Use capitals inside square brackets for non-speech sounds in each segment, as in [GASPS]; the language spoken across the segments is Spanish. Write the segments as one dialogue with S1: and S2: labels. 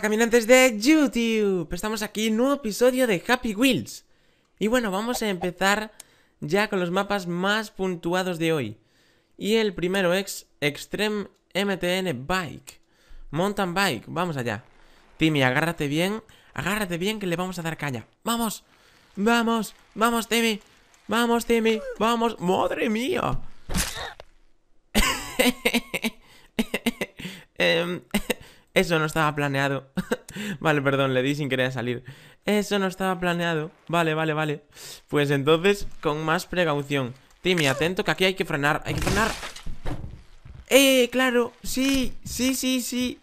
S1: caminantes de YouTube, estamos aquí en un nuevo episodio de Happy Wheels Y bueno, vamos a empezar ya con los mapas más puntuados de hoy Y el primero es Extreme MTN Bike Mountain Bike, vamos allá Timmy, agárrate bien, agárrate bien que le vamos a dar caña ¡Vamos! ¡Vamos! ¡Vamos Timmy! ¡Vamos Timmy! ¡Vamos! ¡Madre mía! [LAUGHS] Em, eso no estaba planeado. [LAUGHS] vale, perdón, le di sin querer salir. Eso no estaba planeado. Vale, vale, vale. Pues entonces, con más precaución. Timmy, atento que aquí hay que frenar. Hay que frenar. ¡Eh, claro! ¡Sí! ¡Sí, sí, sí!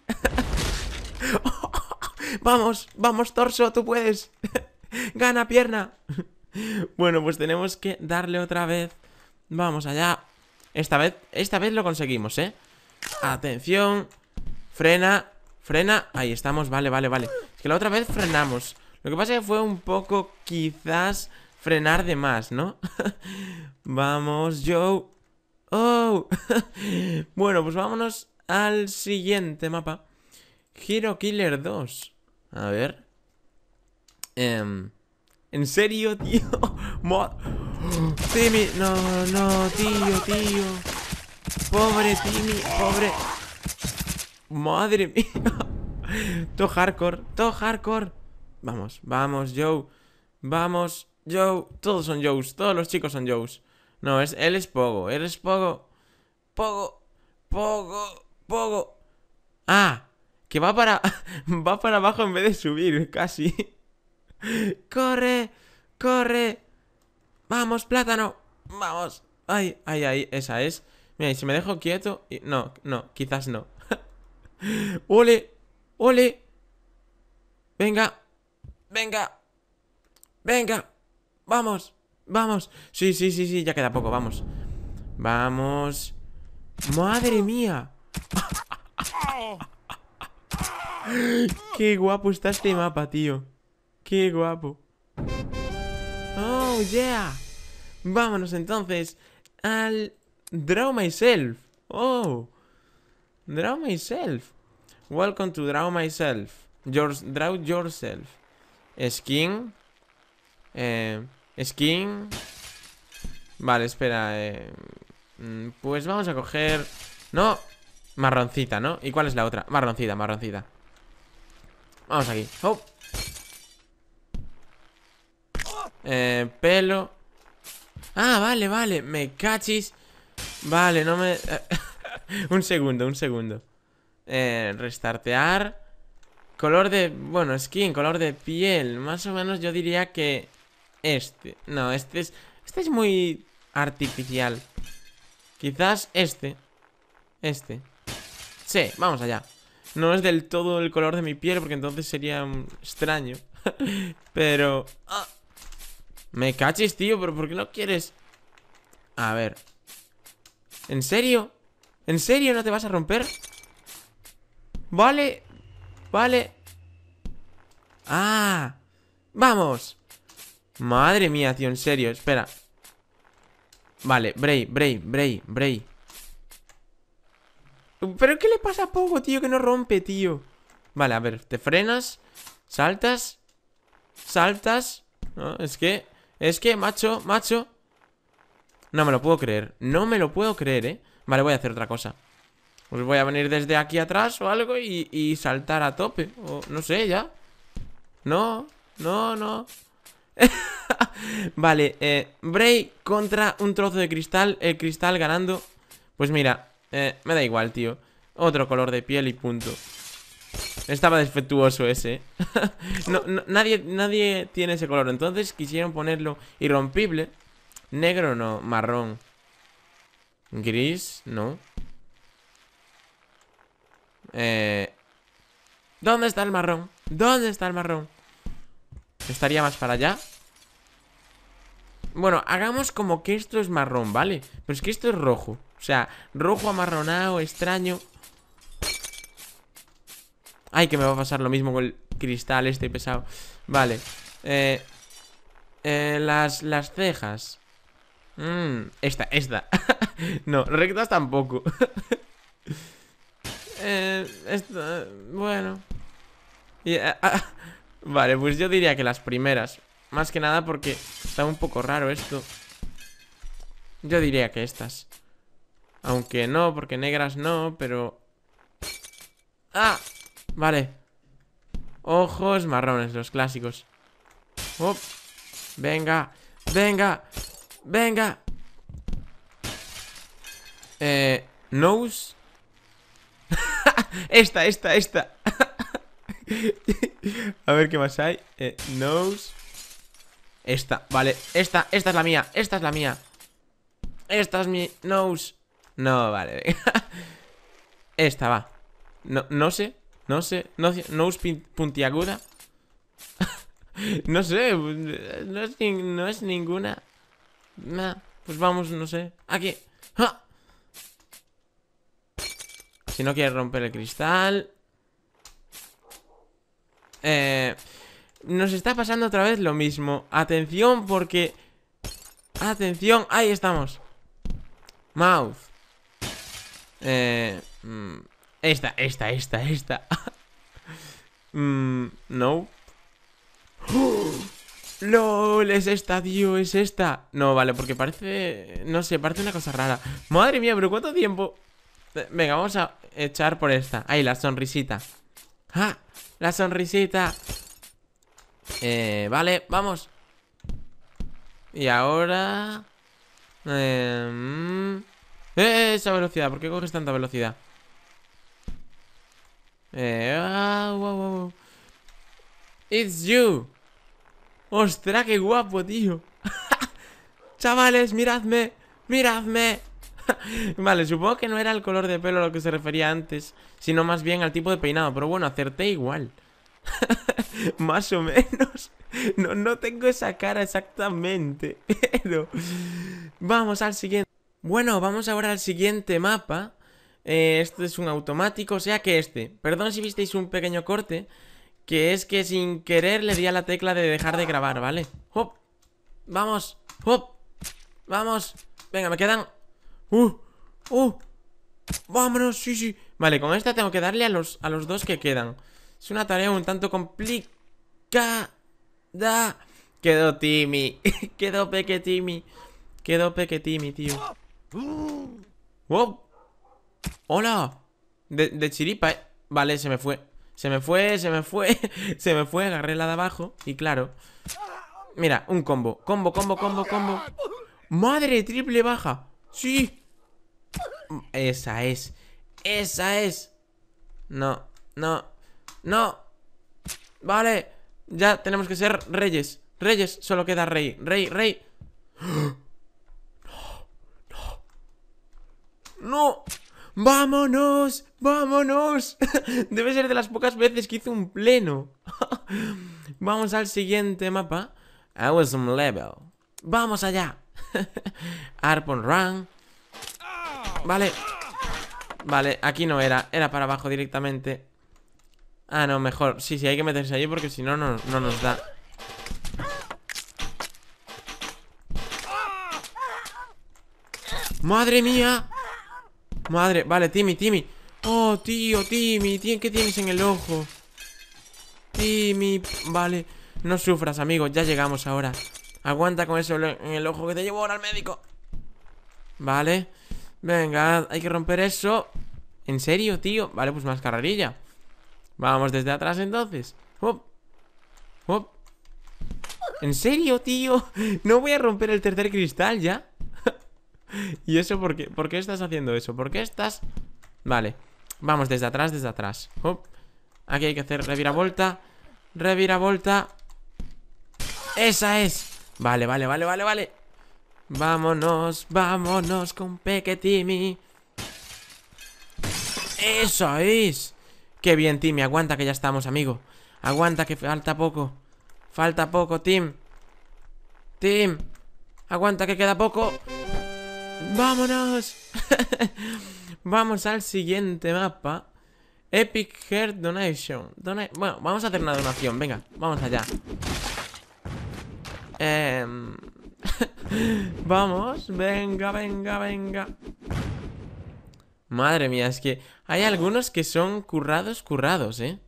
S1: [LAUGHS] ¡Vamos! ¡Vamos, torso! ¡Tú puedes! [LAUGHS] ¡Gana, pierna! bueno, pues tenemos que darle otra vez. Vamos allá. Esta vez, esta vez lo conseguimos, ¿eh? Atención. Frena. Frena, ahí estamos, vale, vale, vale Es que la otra vez frenamos Lo que pasa es que fue un poco, quizás Frenar de más, ¿no? [LAUGHS] Vamos, Joe Oh [LAUGHS] Bueno, pues vámonos al siguiente mapa Hero Killer 2 A ver em, ¿En serio, tío? [LAUGHS] [GASPS] Timmy, no, no, tío, tío Pobre Timmy, pobre Madre mía. [LAUGHS] todo hardcore, todo hardcore. Vamos, vamos, Joe. Vamos, Joe. Todos son Joes, todos los chicos son Joes. No, es, él es Pogo, él es Pogo. Pogo, Pogo, Pogo. Ah, que va para, [LAUGHS] va para abajo en vez de subir, casi. [LAUGHS] corre, corre. Vamos, plátano. Vamos. Ay, ay, ay, esa es. Mira, y si me dejo quieto... No, no, quizás no. Ole, ole. Venga, venga, venga. Vamos, vamos. Sí, sí, sí, sí, ya queda poco, vamos. Vamos. Madre mía. Qué guapo está este mapa, tío. Qué guapo. Oh, yeah. Vámonos entonces al Draw Myself. Oh. Draw myself. Welcome to draw myself. draw yourself. Skin. Eh, skin. Vale, espera. Eh, mm, pues vamos a coger... No. Marroncita, ¿no? ¿Y cuál es la otra? Marroncita, marroncita. Vamos aquí. Oh. Eh, pelo. Ah, vale, vale. Me cachis. Vale, no me... Eh, [LAUGHS] [LAUGHS] un segundo, un segundo. Eh, restartear. Color de... Bueno, skin, color de piel. Más o menos yo diría que... Este. No, este es... Este es muy artificial. Quizás este. Este. Sí, vamos allá. No es del todo el color de mi piel porque entonces sería extraño. [LAUGHS] pero... Ah, me cachis, tío, pero ¿por qué no quieres? A ver. ¿En serio? ¿En serio no te vas a romper? Vale Vale Ah Vamos Madre mía, tío, en serio, espera Vale, Bray, Bray, Bray, Bray ¿Pero qué le pasa a Pogo, tío? Que no rompe, tío Vale, a ver, te frenas Saltas Saltas no, Es que, es que, macho, macho No me lo puedo creer No me lo puedo creer, eh Vale, voy a hacer otra cosa Pues voy a venir desde aquí atrás o algo Y, saltar a tope O no sé, ya No, no, no [LAUGHS] Vale, eh, Bray contra un trozo de cristal El cristal ganando Pues mira, eh, me da igual, tío Otro color de piel y punto Estaba defectuoso ese [LAUGHS] nadie, nadie tiene ese color Entonces quisieron ponerlo irrompible Negro no, marrón Gris, no eh... ¿Dónde está el marrón? ¿Dónde está el marrón? Estaría más para allá Bueno, hagamos como que esto es marrón, ¿vale? Pero es que esto es rojo O sea, rojo amarronado, extraño Ay, que me va a pasar lo mismo con el cristal este pesado Vale eh, eh, las, las cejas Mm, esta, esta. [LAUGHS] no, rectas tampoco. [LAUGHS] Eh, bueno. Eh, ah, ah. vale, pues yo diría que las primeras. Más que nada porque está un poco raro esto. Yo diría que estas. Aunque no, porque negras no, pero... ¡Ah! Vale. Ojos marrones, los clásicos. Venga, venga, Venga. Eh, nose. [LAUGHS] esta, esta, esta. [LAUGHS] A ver qué más hay. Eh, nose. Esta, vale. Esta, esta es la mía. Esta es la mía. Esta es mi nose. No, vale. [LAUGHS] Esta va. No, no sé. No sé. nose puntiaguda. no sé. no es ninguna pues vamos, no sé. Aquí. Si no quieres romper el cristal. Eh, nos está pasando otra vez lo mismo. Atención porque... Atención, ahí estamos. Mouth. Eh, mm, esta, esta, esta, esta. [LAUGHS] Mm, no. [GASPS] ¡Oh! LOL, es esta, tío, es esta No, vale, porque parece... No sé, parece una cosa rara Madre mía, pero ¿cuánto tiempo? Venga, vamos a echar por esta Ahí, la sonrisita ¡Ah! La sonrisita Eh, vale, vamos Y ahora... Em, eh, esa velocidad, ¿por qué coges tanta velocidad? Eh, ah, wow, wow. It's you ¡Ostras, qué guapo, tío! [LAUGHS] Chavales, miradme ¡Miradme! [LAUGHS] vale, supongo que no era el color de pelo a lo que se refería antes Sino más bien al tipo de peinado Pero bueno, acerté igual [LAUGHS] Más o menos no, no tengo esa cara exactamente Pero... Vamos al siguiente Bueno, vamos ahora al siguiente mapa eh, Este es un automático, o sea que este Perdón si visteis un pequeño corte que es que sin querer le di a la tecla de dejar de grabar, ¿vale? ¡Hop! ¡Vamos! ¡Hop! ¡Vamos! Venga, me quedan... ¡Uh! ¡Uh! ¡Vámonos! ¡Sí, sí! Vale, con esta tengo que darle a los, a los dos que quedan Es una tarea un tanto complicada Quedó Timmy [LAUGHS] Quedó peque Timmy. Quedó peque Timmy, tío ¡Wow! ¡Hola! De, de chiripa, eh Vale, se me fue se me fue, se me fue, [LAUGHS] se me fue, agarré la de abajo y claro. Mira, un combo, combo, combo, combo, combo. ¡Madre, triple baja! ¡Sí! Esa es, esa es. No, no, no. Vale, ya tenemos que ser reyes. Reyes, solo queda rey, rey, rey. [GASPS] No, no. No. ¡Vámonos! ¡Vámonos! [LAUGHS] Debe ser de las pocas veces que hice un pleno. [LAUGHS] Vamos al siguiente mapa. Awesome level. ¡Vamos allá! [LAUGHS] Arpon Run. Vale. Vale, aquí no era. Era para abajo directamente. Ah, no, mejor. Sí, sí, hay que meterse allí porque si no, no, no nos da. ¡Madre mía! Madre, vale, Timmy, Timmy Oh, tío, Timmy, ¿qué tienes en el ojo? Timmy, vale No sufras, amigo, ya llegamos ahora Aguanta con eso en el ojo que te llevo ahora al médico Vale Venga, hay que romper eso ¿En serio, tío? Vale, pues más carrerilla Vamos desde atrás entonces ¡Hop! ¡Hop! ¿En serio, tío? [LAUGHS] No voy a romper el tercer cristal ya [LAUGHS] ¿Y eso por qué? ¿Por qué estás haciendo eso? ¿Por qué estás...? Vale, vamos desde atrás, desde atrás Aquí hay que hacer reviravolta Reviravolta ¡Esa es! Vale, vale, vale, vale, vale Vámonos, vámonos con Peque Timmy! ¡Eso es! ¡Qué bien, Timmy! Aguanta que ya estamos, amigo Aguanta que falta poco Falta poco, Tim Tim Aguanta que queda poco ¡Vámonos! [LAUGHS] vamos al siguiente mapa. Epic Heart Donation. bueno, vamos a hacer una donación. Venga, vamos allá. Em, [LAUGHS] vamos, venga, venga, venga. Madre mía, es que hay algunos que son currados, currados, ¿eh?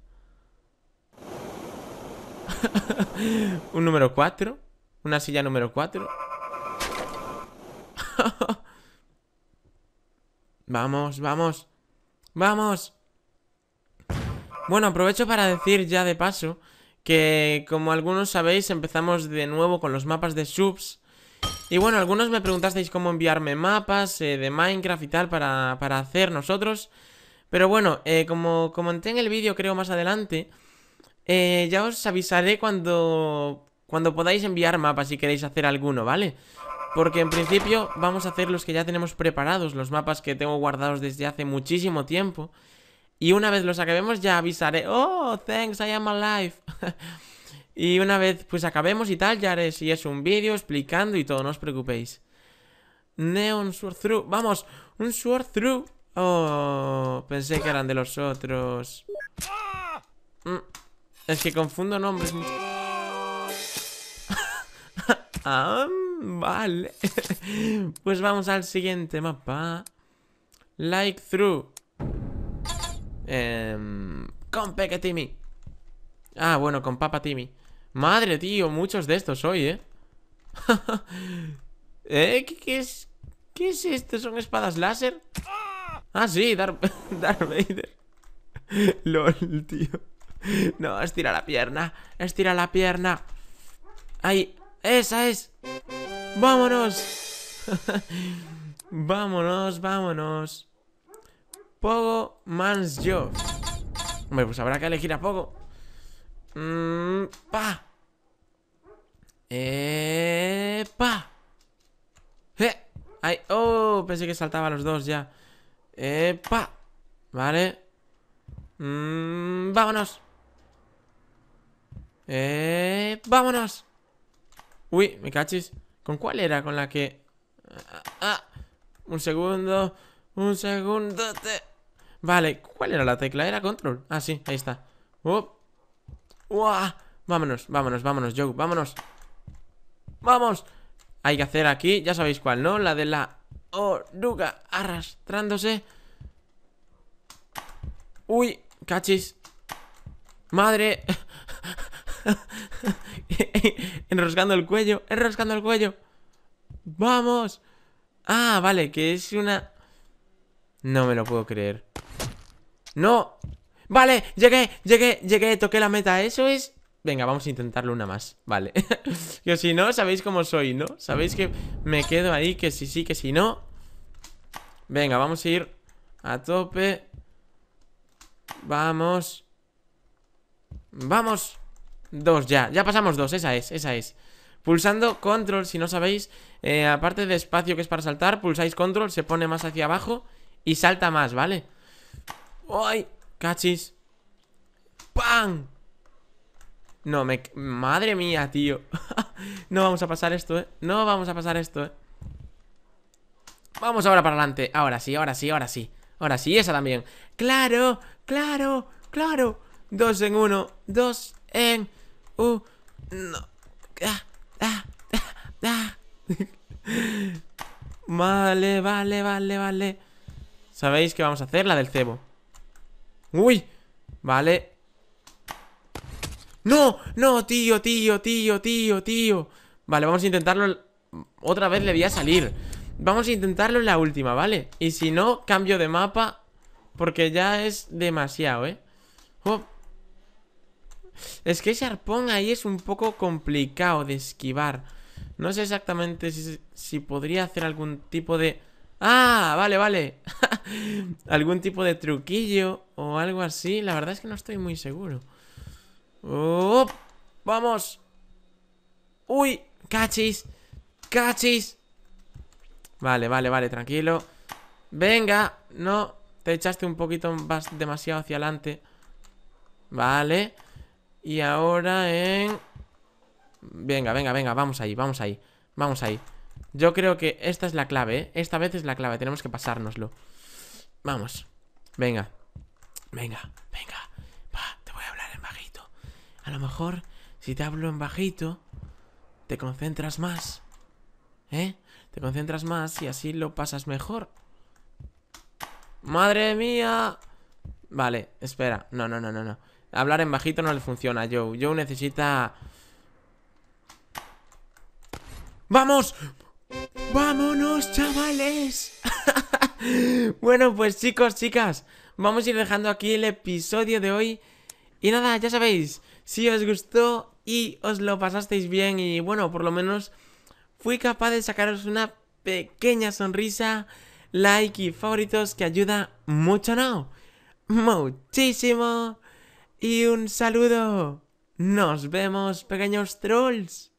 S1: [LAUGHS] Un número 4. Una silla número 4. Vamos, vamos. ¡Vamos! Bueno, aprovecho para decir ya de paso que, como algunos sabéis, empezamos de nuevo con los mapas de subs. Y bueno, algunos me preguntasteis cómo enviarme mapas eh, de Minecraft y tal para, hacer nosotros. Pero bueno, eh, como comenté en el vídeo, creo más adelante, eh, ya os avisaré cuando, cuando podáis enviar mapas si queréis hacer alguno, ¿vale? vale porque en principio vamos a hacer los que ya tenemos preparados, los mapas que tengo guardados desde hace muchísimo tiempo. Y una vez los acabemos ya avisaré, oh, thanks, I am alive. [LAUGHS] y una vez pues acabemos y tal, ya haré si es un vídeo explicando y todo, no os preocupéis. Neon Sword Through, vamos, un Sword Through. Oh, pensé que eran de los otros. Mm, es que confundo nombres. [LAUGHS] Vale. [LAUGHS] pues vamos al siguiente mapa. Like through. Em, con Peque Timmy. Ah, bueno, con Papa Timmy. Madre, tío, muchos de estos hoy, ¿eh? [LAUGHS] ¿Eh? ¿Qué, es? ¿Qué es esto? ¿Son espadas láser? Ah, sí, Darth [LAUGHS] Vader. LOL, tío. No, estira la pierna. Estira la pierna. Ahí. Esa es. ¡Vámonos! [LAUGHS] vámonos, vámonos. Pogo yo Hombre, pues habrá que elegir a Pogo. Mm, pa. Eh, pa. Eh. Ay, oh, pensé que saltaba los dos ya. Eh, pa. Vale. Mm, vámonos. Eh, vámonos. Uy, me cachis. ¿Con cuál era? Con la que... Ah, ah un segundo. Un segundo. Vale, ¿cuál era la tecla? Era control. Ah, sí, ahí está. ¡Oh! Uah. Vámonos, vámonos, vámonos, Joe, vámonos. ¡Vamos! Hay que hacer aquí, ya sabéis cuál, ¿no? La de la oruga arrastrándose. ¡Uy! ¡Cachis! ¡Madre! [LAUGHS] [LAUGHS] enroscando el cuello, enroscando el cuello. ¡Vamos! Ah, vale, que es una... No me lo puedo creer. ¡No! ¡Vale! ¡Llegué! ¡Llegué! ¡Llegué! Toqué la meta. Eso es... Venga, vamos a intentarlo una más. Vale. [LAUGHS] que si no, sabéis cómo soy, ¿no? Sabéis que me quedo ahí, que si sí, que si no. Venga, vamos a ir a tope. Vamos. ¡Vamos! Dos ya, ya pasamos dos, esa es, esa es Pulsando control, si no sabéis eh, Aparte de espacio que es para saltar Pulsáis control, se pone más hacia abajo Y salta más, ¿vale? ¡Ay! Cachis ¡Pam! No, me... Madre mía, tío [LAUGHS] No vamos a pasar esto, ¿eh? No vamos a pasar esto, ¿eh? Vamos ahora para adelante Ahora sí, ahora sí, ahora sí Ahora sí, esa también ¡Claro! ¡Claro! ¡Claro! Dos en uno Dos en... Uh, no. Ah, ah, ah, [LAUGHS] vale, vale, vale, vale. ¿Sabéis qué vamos a hacer? La del cebo. ¡Uy! Vale. ¡No! ¡No, tío, tío, tío, tío, tío! Vale, vamos a intentarlo... Otra vez le voy a salir. Vamos a intentarlo en la última, ¿vale? Y si no, cambio de mapa... Porque ya es demasiado, ¿eh? Oh. Es que ese arpón ahí es un poco complicado de esquivar. No sé exactamente si, podría hacer algún tipo de... ¡Ah! Vale, vale. [LAUGHS] algún tipo de truquillo o algo así. La verdad es que no estoy muy seguro. ¡Oh! ¡Vamos! ¡Uy! ¡Cachis! ¡Cachis! Vale, vale, vale, tranquilo Venga, no Te echaste un poquito demasiado hacia adelante Vale y ahora en... Venga, venga, venga, vamos ahí, vamos ahí Vamos ahí Yo creo que esta es la clave, ¿eh? Esta vez es la clave, tenemos que pasárnoslo Vamos, venga Venga, venga Va, te voy a hablar en bajito A lo mejor, si te hablo en bajito Te concentras más ¿Eh? Te concentras más y así lo pasas mejor ¡Madre mía! Vale, espera No, no, no, no, no Hablar en bajito no le funciona a Joe. Joe necesita... ¡Vamos! ¡Vámonos, chavales! [LAUGHS] bueno, pues chicos, chicas, vamos a ir dejando aquí el episodio de hoy. Y nada, ya sabéis, si os gustó y os lo pasasteis bien y bueno, por lo menos fui capaz de sacaros una pequeña sonrisa, like y favoritos que ayuda mucho, ¿no? Muchísimo y un saludo. Nos vemos, pequeños trolls.